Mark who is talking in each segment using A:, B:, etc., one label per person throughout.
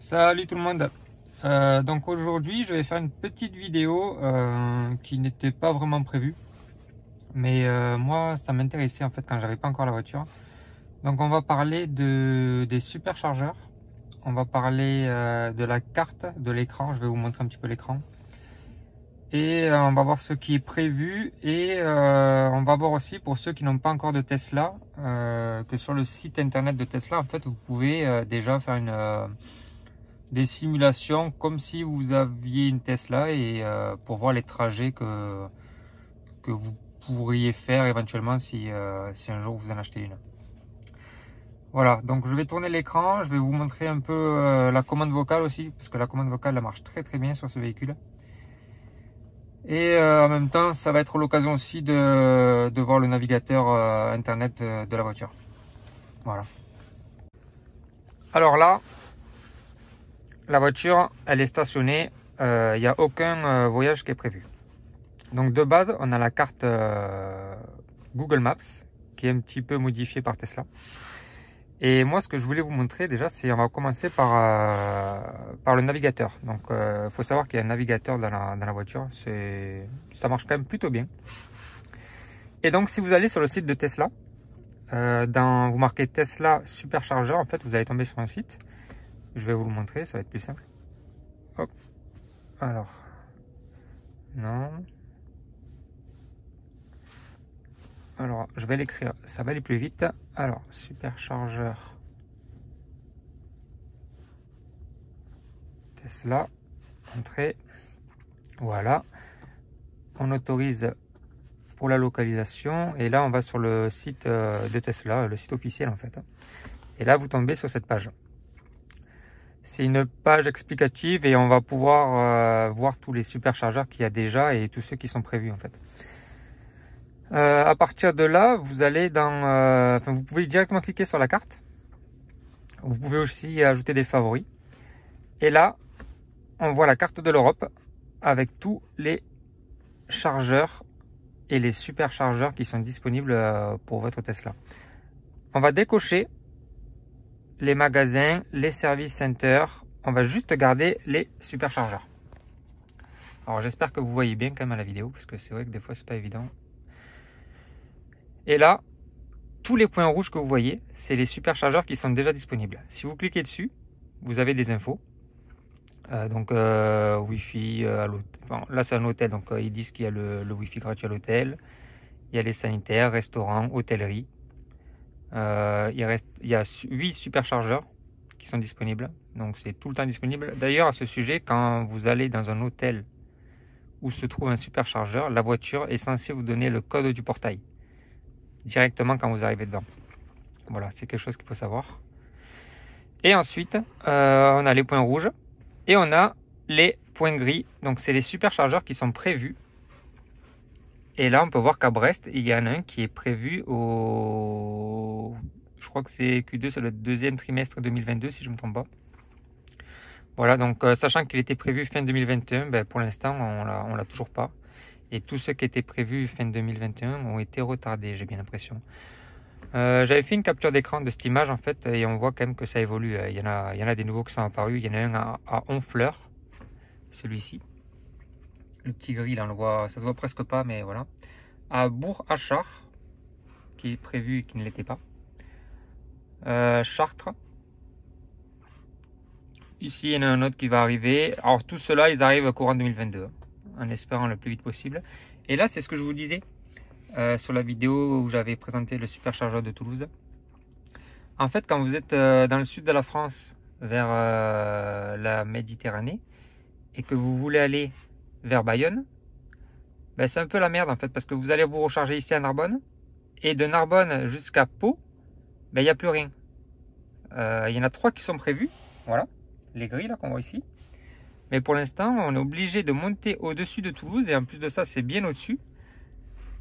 A: Salut tout le monde euh, Donc aujourd'hui je vais faire une petite vidéo euh, qui n'était pas vraiment prévue mais euh, moi ça m'intéressait en fait quand j'avais pas encore la voiture donc on va parler de, des superchargeurs on va parler de la carte de l'écran je vais vous montrer un petit peu l'écran et on va voir ce qui est prévu et on va voir aussi pour ceux qui n'ont pas encore de Tesla que sur le site internet de Tesla en fait vous pouvez déjà faire une des simulations comme si vous aviez une Tesla et euh, pour voir les trajets que, que vous pourriez faire éventuellement euh, si, un jour vous en achetez une. Voilà, donc je vais tourner l'écran, je vais vous montrer un peu euh, la commande vocale aussi, parce que la commande vocale marche très très bien sur ce véhicule. Et en même temps, ça va être l'occasion aussi de, voir le navigateur internet de la voiture. Voilà. Alors là, la voiture, elle est stationnée, il euh, n'y a aucun euh, voyage qui est prévu. Donc de base, on a la carte euh, Google Maps, qui est un petit peu modifiée par Tesla. Et moi, ce que je voulais vous montrer déjà, c'est on va commencer par, par le navigateur. Donc il faut savoir qu'il y a un navigateur dans la, dans la voiture, ça marche quand même plutôt bien. Et donc si vous allez sur le site de Tesla, vous marquez Tesla superchargeur, en fait, vous allez tomber sur un site. Je vais vous le montrer, ça va être plus simple. Hop. Alors. Non. Alors, je vais l'écrire, ça va aller plus vite. Alors, superchargeur Tesla, entrée. Voilà. On autorise pour la localisation. Et là, on va sur le site euh, de Tesla, le site officiel en fait. Et là, vous tombez sur cette page. C'est une page explicative et on va pouvoir euh, voir tous les superchargeurs qu'il y a déjà et tous ceux qui sont prévus en fait. Euh, à partir de là, vous allez dans, euh, vous pouvez directement cliquer sur la carte. Vous pouvez aussi ajouter des favoris. Et là, on voit la carte de l'Europe avec tous les chargeurs et les superchargeurs qui sont disponibles pour votre Tesla. On va décocher les magasins, les service centers. On va juste garder les superchargeurs. Alors j'espère que vous voyez bien quand même à la vidéo, parce que c'est vrai que des fois c'est pas évident. Et là, tous les points rouges que vous voyez, c'est les superchargeurs qui sont déjà disponibles. Si vous cliquez dessus, vous avez des infos. Euh, donc euh, Wi-Fi euh, à l'hôtel. là c'est un hôtel, donc euh, ils disent qu'il y a le, le Wi-Fi gratuit à l'hôtel. Il y a les sanitaires, restaurants, hôtellerie. Euh, il, reste, il y a 8 superchargeurs qui sont disponibles. Donc c'est tout le temps disponible. D'ailleurs, à ce sujet, quand vous allez dans un hôtel où se trouve un superchargeur, la voiture est censée vous donner le code du portail directement quand vous arrivez dedans. Voilà, c'est quelque chose qu'il faut savoir. Et ensuite, euh, on a les points rouges et on a les points gris. Donc c'est les superchargeurs qui sont prévus et là, on peut voir qu'à Brest, il y en a un qui est prévu au... Je crois que c'est Q2, c'est le deuxième trimestre 2022, si je ne me trompe pas. Voilà, donc euh, sachant qu'il était prévu fin 2021, ben, pour l'instant, on ne l'a toujours pas. Et tous ceux qui étaient prévus fin 2021 ont été retardés, j'ai bien l'impression. Euh, j'avais fait une capture d'écran de cette image, en fait, et on voit quand même que ça évolue. Euh, il y en a, il y a des nouveaux qui sont apparus. Il y en a un à, à Honfleur, celui-ci le petit gris, là, on le voit, ça se voit presque pas, mais voilà. À Bourg-Achard, qui est prévu et qui ne l'était pas. Euh, Chartres. Ici, il y en a un autre qui va arriver. Alors, tout cela, ils arrivent courant 2022, hein, en espérant le plus vite possible. Et là, c'est ce que je vous disais euh, sur la vidéo où j'avais présenté le superchargeur de Toulouse. En fait, quand vous êtes euh, dans le sud de la France, vers la Méditerranée, et que vous voulez aller vers Bayonne, ben c'est un peu la merde en fait, parce que vous allez vous recharger ici à Narbonne, et de Narbonne jusqu'à Pau, ben, il y n'y a plus rien. Euh, il y en a trois qui sont prévus, voilà, les grilles là qu'on voit ici. Mais pour l'instant, on est obligé de monter au-dessus de Toulouse, et en plus de ça, c'est bien au-dessus,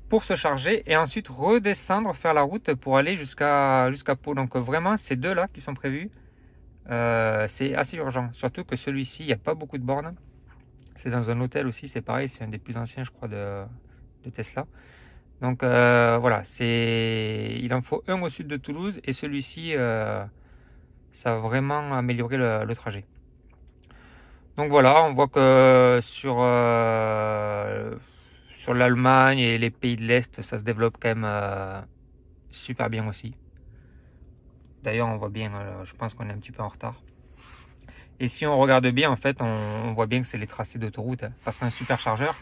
A: pour se charger, et ensuite redescendre, faire la route pour aller jusqu'à jusqu'à Pau. Donc vraiment, ces deux là qui sont prévus, euh, c'est assez urgent. Surtout que celui-ci, il n'y a pas beaucoup de bornes. C'est dans un hôtel aussi, c'est pareil, c'est un des plus anciens, je crois, de, Tesla. Donc euh, voilà, il en faut un au sud de Toulouse et celui-ci, euh, ça va vraiment améliorer le, trajet. Donc voilà, on voit que sur, euh, sur l'Allemagne et les pays de l'Est, ça se développe quand même super bien aussi. D'ailleurs, on voit bien, je pense qu'on est un petit peu en retard. Et si on regarde bien, en fait, on, voit bien que c'est les tracés d'autoroute. Hein. parce qu'un superchargeur,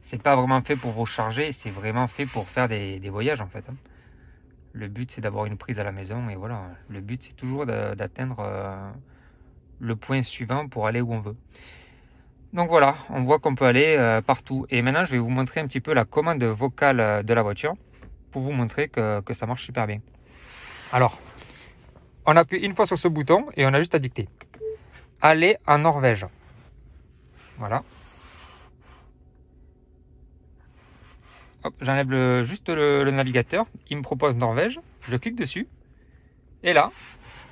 A: c'est pas vraiment fait pour vous charger, c'est vraiment fait pour faire des, voyages, en fait. Hein. Le but, c'est d'avoir une prise à la maison. Et voilà, le but, c'est toujours d'atteindre euh, le point suivant pour aller où on veut. Donc voilà, on voit qu'on peut aller euh, partout. Et maintenant, je vais vous montrer un petit peu la commande vocale euh, de la voiture pour vous montrer que ça marche super bien. Alors, on appuie une fois sur ce bouton et on a juste à dicter aller en Norvège. Voilà. j'enlève le, juste le, navigateur. Il me propose Norvège. Je clique dessus. Et là,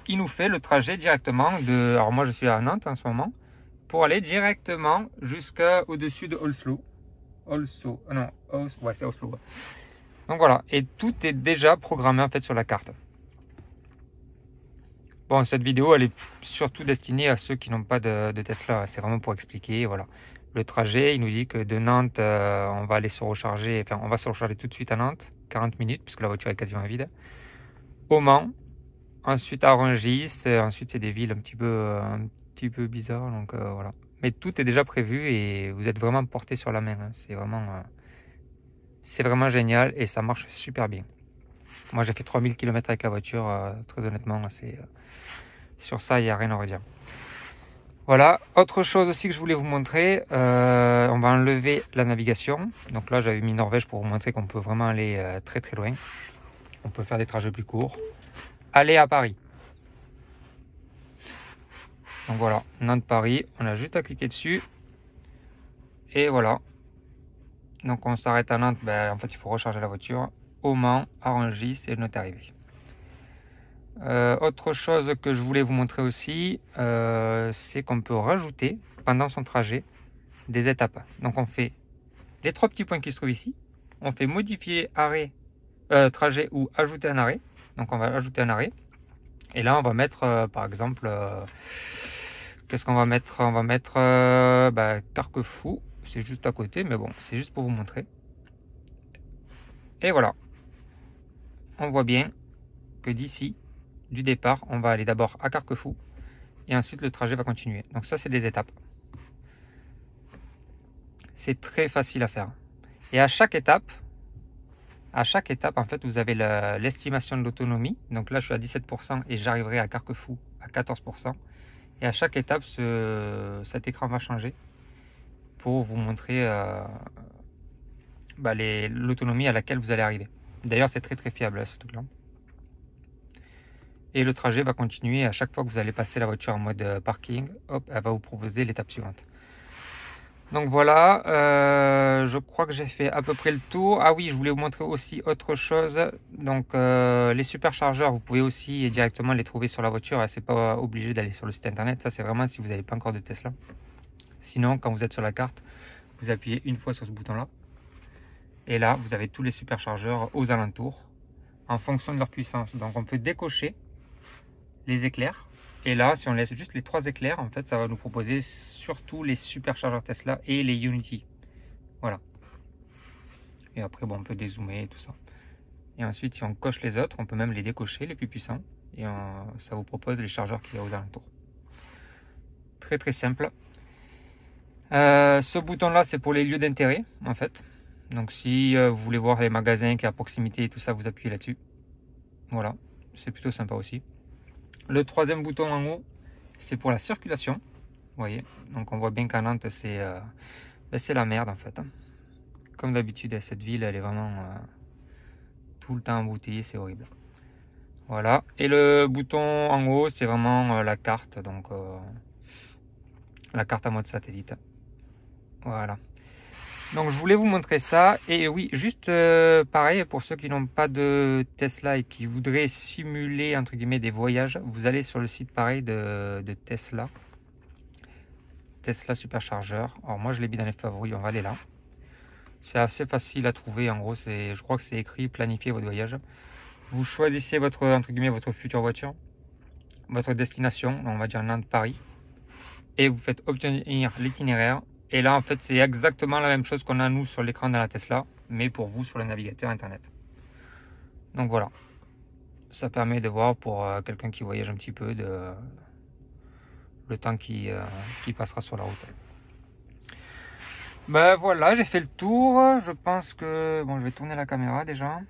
A: il nous fait le trajet directement de... Alors moi, je suis à Nantes en ce moment. Pour aller directement jusqu'au-dessus de Oslo. Oslo. Euh, non, Ouais, c'est Oslo. Donc voilà. Et tout est déjà programmé en fait sur la carte. Bon, cette vidéo, elle est surtout destinée à ceux qui n'ont pas de, Tesla. C'est vraiment pour expliquer, voilà. Le trajet, il nous dit que de Nantes, euh, on va aller se recharger, enfin, on va se recharger tout de suite à Nantes, 40 minutes, puisque la voiture est quasiment vide. Au Mans, ensuite à Rungis, euh, ensuite c'est des villes un petit peu, euh, un petit peu bizarres, donc voilà. Mais tout est déjà prévu et vous êtes vraiment porté sur la main. Hein. C'est vraiment, c'est vraiment génial et ça marche super bien. Moi, j'ai fait 3000 km avec la voiture, euh, très honnêtement. c'est euh, sur ça, il n'y a rien à redire. Voilà, autre chose aussi que je voulais vous montrer, euh, on va enlever la navigation. Donc là, j'avais mis Norvège pour vous montrer qu'on peut vraiment aller très très loin. On peut faire des trajets plus courts. Aller à Paris. Donc voilà, Nantes-Paris, on a juste à cliquer dessus. Et voilà. Donc on s'arrête à Nantes, ben, en fait il faut recharger la voiture au à et arrivée. Euh, autre chose que je voulais vous montrer aussi, euh, c'est qu'on peut rajouter pendant son trajet des étapes. Donc on fait les trois petits points qui se trouvent ici. On fait modifier arrêt, euh, trajet ou ajouter un arrêt. Donc on va ajouter un arrêt. Et là on va mettre par exemple, qu'est-ce qu'on va mettre On va mettre bah, Carquefou. C'est juste à côté, mais bon, c'est juste pour vous montrer. Et voilà on voit bien que d'ici, du départ, on va aller d'abord à Carquefou et ensuite le trajet va continuer. Donc ça, c'est des étapes. C'est très facile à faire. Et à chaque étape, à chaque étape, en fait, vous avez l'estimation de l'autonomie. Donc là, je suis à 17% et j'arriverai à Carquefou à 14%. Et à chaque étape, ce, cet écran va changer pour vous montrer euh, bah, l'autonomie à laquelle vous allez arriver. D'ailleurs, c'est très très fiable hein, ce truc-là. Et le trajet va continuer. À chaque fois que vous allez passer la voiture en mode euh, parking, hop, elle va vous proposer l'étape suivante. Donc voilà, euh, je crois que j'ai fait à peu près le tour. Ah oui, je voulais vous montrer aussi autre chose. Donc euh, les superchargeurs, vous pouvez aussi directement les trouver sur la voiture. C'est pas obligé d'aller sur le site internet. Ça, c'est vraiment si vous n'avez pas encore de Tesla. Sinon, quand vous êtes sur la carte, vous appuyez une fois sur ce bouton-là. Et là, vous avez tous les superchargeurs aux alentours en fonction de leur puissance. Donc on peut décocher les éclairs. Et là, si on laisse juste les trois éclairs, en fait, ça va nous proposer surtout les superchargeurs Tesla et les Unity. Voilà. Et après, bon, on peut dézoomer et tout ça. Et ensuite, si on coche les autres, on peut même les décocher, les plus puissants. Et ça vous propose les chargeurs qu'il y a aux alentours. Très très simple. Euh, ce bouton là, c'est pour les lieux d'intérêt, en fait. Donc si euh, vous voulez voir les magasins qui est à proximité et tout ça, vous appuyez là-dessus. Voilà, c'est plutôt sympa aussi. Le troisième bouton en haut, c'est pour la circulation. Vous voyez, donc on voit bien qu'à Nantes, c'est euh, ben, la merde en fait. Hein. Comme d'habitude, hein, cette ville, elle est vraiment euh, tout le temps embouteillée, c'est horrible. Voilà, et le bouton en haut, c'est vraiment la carte, donc la carte à mode satellite. Voilà. Donc je voulais vous montrer ça. Et oui, juste euh, pareil, pour ceux qui n'ont pas de Tesla et qui voudraient simuler, entre guillemets, des voyages, vous allez sur le site pareil de, de Tesla. Tesla Supercharger. Alors moi je l'ai mis dans les favoris, on va aller là. C'est assez facile à trouver en gros, je crois que c'est écrit planifier votre voyage. Vous choisissez votre entre guillemets votre future voiture, votre destination, on va dire Nantes Paris et vous faites obtenir l'itinéraire et là, en fait, c'est exactement la même chose qu'on a nous sur l'écran de la Tesla, mais pour vous sur le navigateur Internet. Donc voilà, ça permet de voir pour euh, quelqu'un qui voyage un petit peu de le temps qui, euh, qui, passera sur la route. Ben voilà, j'ai fait le tour. Je pense que... Bon, je vais tourner la caméra déjà.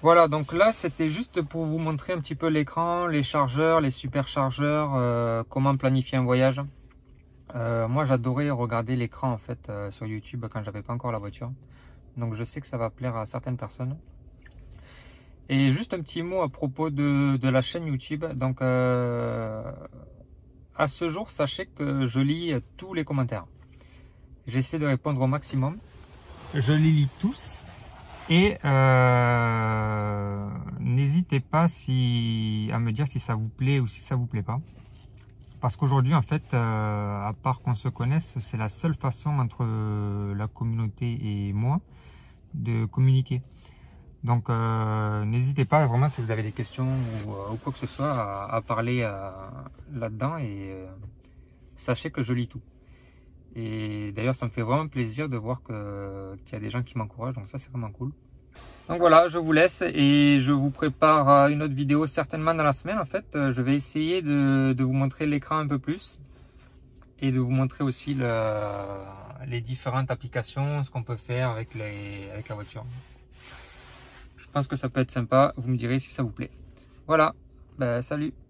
A: Voilà, donc là, c'était juste pour vous montrer un petit peu l'écran, les chargeurs, les superchargeurs, euh, comment planifier un voyage. Euh, moi, j'adorais regarder l'écran en fait euh, sur YouTube quand j'avais pas encore la voiture. Donc, je sais que ça va plaire à certaines personnes. Et juste un petit mot à propos de, la chaîne YouTube. Donc, euh, à ce jour, sachez que je lis tous les commentaires. J'essaie de répondre au maximum. Je les lis tous. Et n'hésitez pas à me dire si ça vous plaît ou si ça vous plaît pas. Parce qu'aujourd'hui, en fait, euh, à part qu'on se connaisse, c'est la seule façon entre euh, la communauté et moi de communiquer. Donc, euh, n'hésitez pas vraiment si vous avez des questions ou, quoi que ce soit à, parler là-dedans et sachez que je lis tout. Et d'ailleurs, ça me fait vraiment plaisir de voir qu'il y a des gens qui m'encouragent, donc ça, c'est vraiment cool. Donc voilà, je vous laisse et je vous prépare euh, une autre vidéo certainement dans la semaine. En fait, euh, je vais essayer de, vous montrer l'écran un peu plus et de vous montrer aussi les différentes applications, ce qu'on peut faire avec, la voiture. Je pense que ça peut être sympa. Vous me direz si ça vous plaît. Voilà, ben, salut